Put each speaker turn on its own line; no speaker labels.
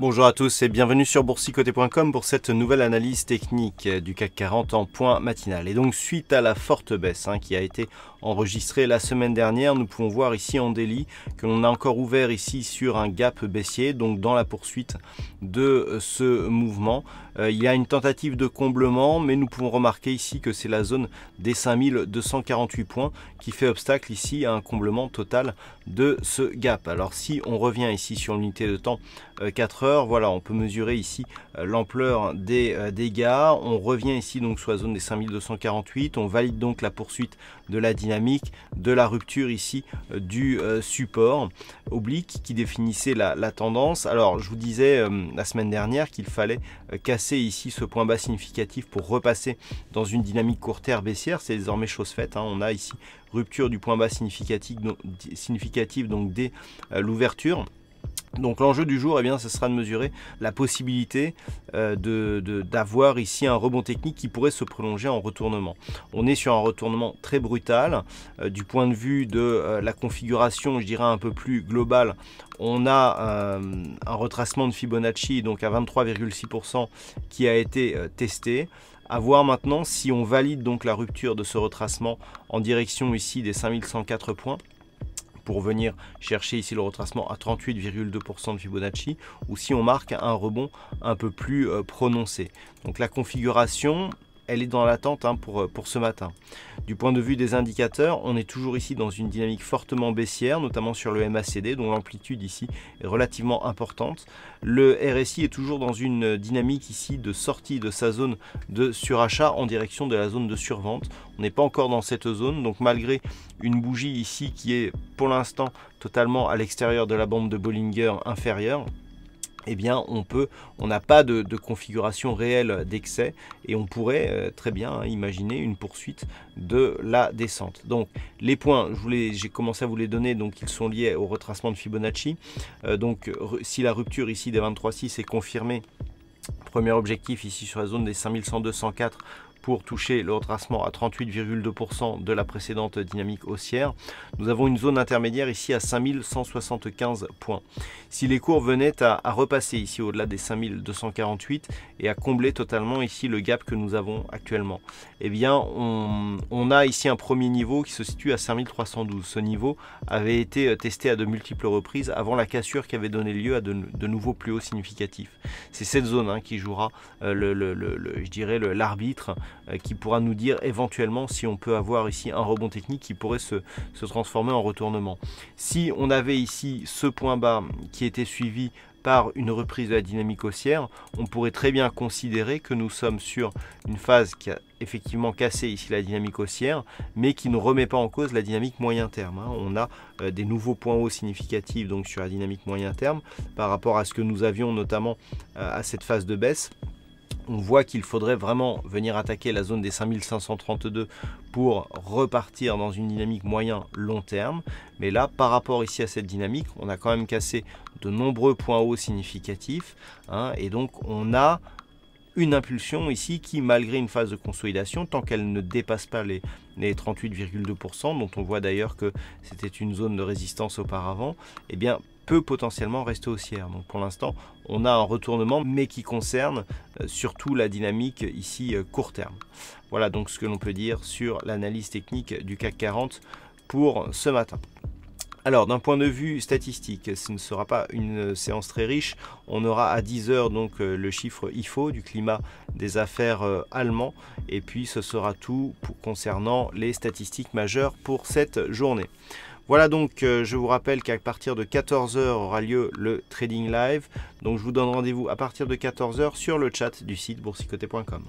Bonjour à tous et bienvenue sur boursicoté.com pour cette nouvelle analyse technique du CAC 40 en point matinal. Et donc suite à la forte baisse hein, qui a été enregistrée la semaine dernière, nous pouvons voir ici en délit que l'on a encore ouvert ici sur un gap baissier, donc dans la poursuite de euh, ce mouvement. Euh, il y a une tentative de comblement, mais nous pouvons remarquer ici que c'est la zone des 5248 points qui fait obstacle ici à un comblement total de ce gap. Alors si on revient ici sur l'unité de temps 4 euh, heures. Voilà, on peut mesurer ici euh, l'ampleur des euh, dégâts. On revient ici donc sur la zone des 5248. On valide donc la poursuite de la dynamique, de la rupture ici du support oblique qui définissait la, tendance. Alors, je vous disais la semaine dernière qu'il fallait casser ici ce point bas significatif pour repasser dans une dynamique terre baissière. C'est désormais chose faite. Hein. On a ici rupture du point bas significatif, significatif, donc dès l'ouverture. Donc l'enjeu du jour, eh bien, ce sera de mesurer la possibilité euh, d'avoir ici un rebond technique qui pourrait se prolonger en retournement. On est sur un retournement très brutal. Euh, du point de vue de euh, la configuration, je dirais un peu plus globale, on a un retracement de Fibonacci donc à 23,6% qui a été testé A voir maintenant si on valide donc la rupture de ce retracement en direction ici des 5104 points pour venir chercher ici le retracement à 38,2% de Fibonacci ou si on marque un rebond un peu plus euh, prononcé. Donc la configuration elle est dans l'attente hein, pour, euh, pour ce matin. Du point de vue des indicateurs, on est toujours ici dans une dynamique fortement baissière, notamment sur le MACD, dont l'amplitude ici est relativement importante. Le RSI est toujours dans une dynamique ici de sortie de sa zone de surachat en direction de la zone de survente. On n'est pas encore dans cette zone, donc malgré une bougie ici qui est pour l'instant totalement à l'extérieur de la bande de Bollinger inférieure, eh bien on peut, on n'a pas de, configuration réelle d'excès et on pourrait euh, très bien hein, imaginer une poursuite de la descente. Donc les points, j'ai commencé à vous les donner, donc ils sont liés au retracement de Fibonacci. Euh, donc si la rupture ici des 23,6 est confirmée, premier objectif ici sur la zone des 5100 204 pour toucher le retracement à 38,2% de la précédente dynamique haussière. Nous avons une zone intermédiaire ici à 5175 points. Si les cours venaient à, repasser ici au-delà des 5248 et à combler totalement ici le gap que nous avons actuellement, eh bien on, a ici un premier niveau qui se situe à 5312. Ce niveau avait été euh, testé à de multiples reprises avant la cassure qui avait donné lieu à de, nouveaux plus hauts significatifs. C'est cette zone hein, qui jouera, euh, je dirais, l'arbitre euh, qui pourra nous dire éventuellement si on peut avoir ici un rebond technique qui pourrait se, transformer en retournement. Si on avait ici ce point bas qui était suivi par une reprise de la dynamique haussière, on pourrait très bien considérer que nous sommes sur une phase qui a effectivement cassé ici la dynamique haussière, mais qui ne remet pas en cause la dynamique moyen terme. Hein. On a euh, des nouveaux points hauts significatifs donc sur la dynamique moyen terme par rapport à ce que nous avions notamment euh, à cette phase de baisse on voit qu'il faudrait vraiment venir attaquer la zone des 5532 pour repartir dans une dynamique moyen long terme. Mais là, par rapport ici à cette dynamique, on a quand même cassé de nombreux points hauts significatifs. Hein, et donc, on a une impulsion ici qui, malgré une phase de consolidation, tant qu'elle ne dépasse pas les, les 38,2%, dont on voit d'ailleurs que c'était une zone de résistance auparavant, eh bien, peut potentiellement rester haussière. Donc pour l'instant, on a un retournement, mais qui concerne euh, surtout la dynamique euh, ici euh, court terme. Voilà donc ce que l'on peut dire sur l'analyse technique du CAC 40 pour ce matin. Alors d'un point de vue statistique, ce ne sera pas une séance très riche. On aura à 10h donc le chiffre IFO du climat des affaires allemand et puis ce sera tout concernant les statistiques majeures pour cette journée. Voilà donc, euh, je vous rappelle qu'à partir de 14h aura lieu le Trading Live. Donc je vous donne rendez-vous à partir de 14h sur le chat du site boursicoté.com.